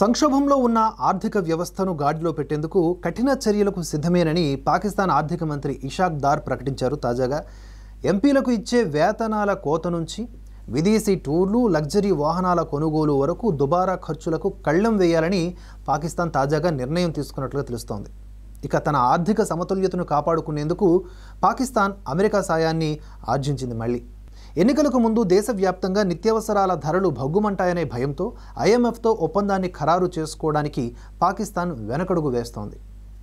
సంక్షోభంలో ఉన్న ఆర్థిక వ్యవస్థను గాడిలో పెట్టేందుకు కఠిన చర్యలకు సిద్ధమేనని పాకిస్తాన్ ఆర్థిక మంత్రి ఇషాక్ దార్ ప్రకటించారు తాజాగా ఎంపీలకు ఇచ్చే వేతనాల కోత నుంచి విదేశీ టూర్లు లగ్జరీ వాహనాల కొనుగోలు వరకు దుబారా ఖర్చులకు కళ్ళెం వేయాలని పాకిస్తాన్ తాజాగా నిర్ణయం తీసుకున్నట్లుగా తెలుస్తోంది ఇక తన ఆర్థిక సమతుల్యతను కాపాడుకునేందుకు పాకిస్తాన్ అమెరికా సాయాన్ని ఆర్జించింది మళ్ళీ ఎన్నికలకు ముందు దేశవ్యాప్తంగా నిత్యావసరాల ధరలు భగ్గుమంటాయనే భయంతో ఐఎంఎఫ్తో ఒప్పందాన్ని ఖరారు చేసుకోవడానికి పాకిస్తాన్ వెనకడుగు వేస్తోంది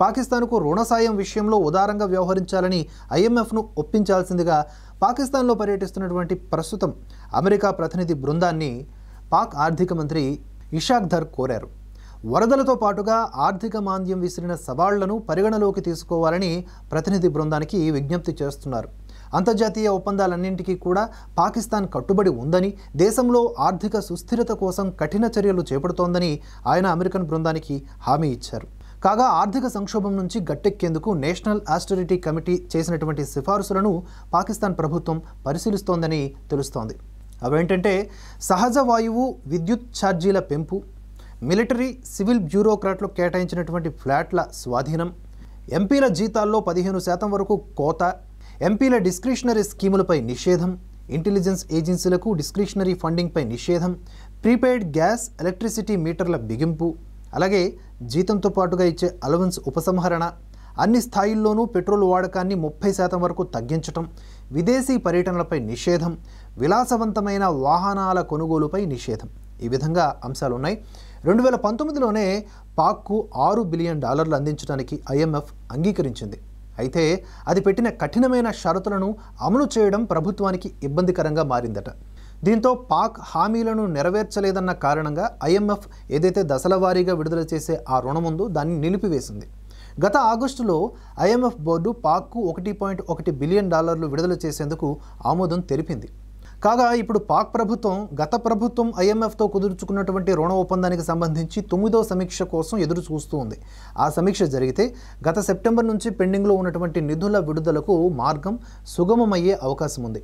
పాకిస్తాన్కు రుణ సాయం విషయంలో ఉదారంగా వ్యవహరించాలని ఐఎంఎఫ్ను ఒప్పించాల్సిందిగా పాకిస్తాన్లో పర్యటిస్తున్నటువంటి ప్రస్తుతం అమెరికా ప్రతినిధి బృందాన్ని పాక్ ఆర్థిక మంత్రి ఇషాక్ ధర్ కోరారు వరదలతో పాటుగా ఆర్థిక మాంద్యం విసిరిన సవాళ్లను పరిగణలోకి తీసుకోవాలని ప్రతినిధి బృందానికి విజ్ఞప్తి చేస్తున్నారు అంతర్జాతీయ ఒప్పందాలన్నింటికీ కూడా పాకిస్తాన్ కట్టుబడి ఉందని దేశంలో ఆర్థిక సుస్థిరత కోసం కఠిన చర్యలు చేపడుతోందని ఆయన అమెరికన్ బృందానికి హామీ ఇచ్చారు కాగా ఆర్థిక సంక్షోభం నుంచి గట్టెక్కేందుకు నేషనల్ ఆస్టరిటీ కమిటీ చేసినటువంటి సిఫార్సులను పాకిస్తాన్ ప్రభుత్వం పరిశీలిస్తోందని తెలుస్తోంది అవేంటంటే సహజ వాయువు విద్యుత్ ఛార్జీల పెంపు మిలిటరీ సివిల్ బ్యూరోక్రాట్లు కేటాయించినటువంటి ఫ్లాట్ల స్వాధీనం ఎంపీల జీతాల్లో పదిహేను శాతం వరకు కోత ఎంపీల డిస్క్రిషనరీ స్కీములపై నిషేధం ఇంటెలిజెన్స్ ఏజెన్సీలకు డిస్క్రిషనరీ ఫండింగ్పై నిషేధం ప్రీపెయిడ్ గ్యాస్ ఎలక్ట్రిసిటీ మీటర్ల బిగింపు అలాగే జీతంతో పాటుగా ఇచ్చే అలవెన్స్ ఉపసంహరణ అన్ని స్థాయిల్లోనూ పెట్రోల్ వాడకాన్ని ముప్పై శాతం వరకు తగ్గించటం విదేశీ పర్యటనలపై నిషేధం విలాసవంతమైన వాహనాల కొనుగోలుపై నిషేధం ఈ విధంగా అంశాలు ఉన్నాయి రెండు వేల పంతొమ్మిదిలోనే పాక్కు ఆరు బిలియన్ డాలర్లు అందించడానికి ఐఎంఎఫ్ అంగీకరించింది అయితే అది పెట్టిన కఠినమైన షరతులను అమలు చేయడం ప్రభుత్వానికి ఇబ్బందికరంగా మారిందట దీంతో పాక్ హామీలను నెరవేర్చలేదన్న కారణంగా ఐఎంఎఫ్ ఏదైతే దశలవారీగా విడుదల చేసే ఆ రుణం ఉందో దాన్ని నిలిపివేసింది గత ఆగస్టులో ఐఎంఎఫ్ బోర్డు పాక్కు ఒకటి పాయింట్ ఒకటి బిలియన్ డాలర్లు విడుదల చేసేందుకు ఆమోదం తెలిపింది కాగా ఇప్పుడు పాక్ ప్రభుత్వం గత ప్రభుత్వం ఐఎంఎఫ్తో కుదుర్చుకున్నటువంటి రుణ ఒప్పందానికి సంబంధించి తొమ్మిదో సమీక్ష కోసం ఎదురు చూస్తూ ఉంది ఆ సమీక్ష జరిగితే గత సెప్టెంబర్ నుంచి పెండింగ్లో ఉన్నటువంటి నిధుల విడుదలకు మార్గం సుగమమయ్యే అవకాశం ఉంది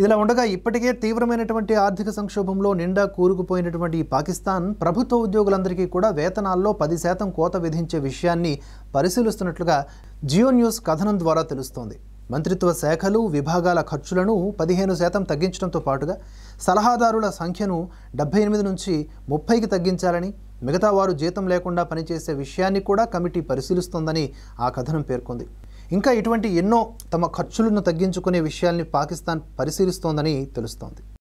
ఇదిలా ఉండగా ఇప్పటికే తీవ్రమైనటువంటి ఆర్థిక సంక్షోభంలో నిండా కూరుకుపోయినటువంటి ఈ పాకిస్తాన్ ప్రభుత్వ ఉద్యోగులందరికీ కూడా వేతనాల్లో పది శాతం కోత విధించే విషయాన్ని పరిశీలిస్తున్నట్లుగా జియో న్యూస్ కథనం ద్వారా తెలుస్తోంది మంత్రిత్వ శాఖలు విభాగాల ఖర్చులను పదిహేను శాతం తగ్గించడంతో పాటుగా సలహాదారుల సంఖ్యను డెబ్బై ఎనిమిది నుంచి ముప్పైకి తగ్గించాలని మిగతా వారు జీతం లేకుండా పనిచేసే విషయాన్ని కూడా కమిటీ పరిశీలిస్తోందని ఆ కథనం పేర్కొంది ఇంకా ఇటువంటి ఎన్నో తమ ఖర్చులను తగ్గించుకునే విషయాల్ని పాకిస్తాన్ పరిశీలిస్తోందని తెలుస్తోంది